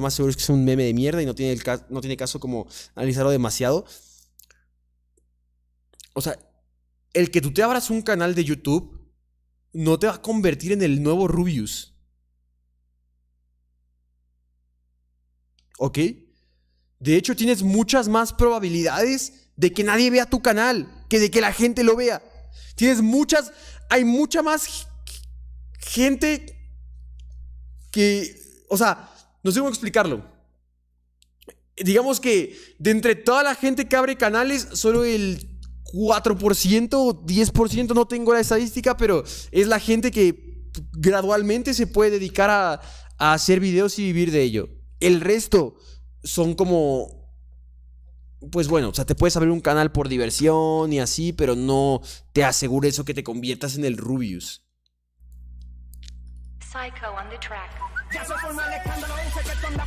más seguro es que es un meme de mierda y no tiene, no tiene caso como analizarlo demasiado. O sea, el que tú te abras un canal de YouTube no te va a convertir en el nuevo Rubius. ¿Ok? De hecho, tienes muchas más probabilidades de que nadie vea tu canal que de que la gente lo vea. Tienes muchas, hay mucha más gente que, o sea, no sé cómo explicarlo. Digamos que de entre toda la gente que abre canales, solo el 4% o 10%, no tengo la estadística, pero es la gente que gradualmente se puede dedicar a, hacer videos y vivir de ello. El resto son como... Pues bueno, o sea, te puedes abrir un canal por diversión y así, pero no te aseguro eso que te conviertas en el Rubius. Psycho on the track. from the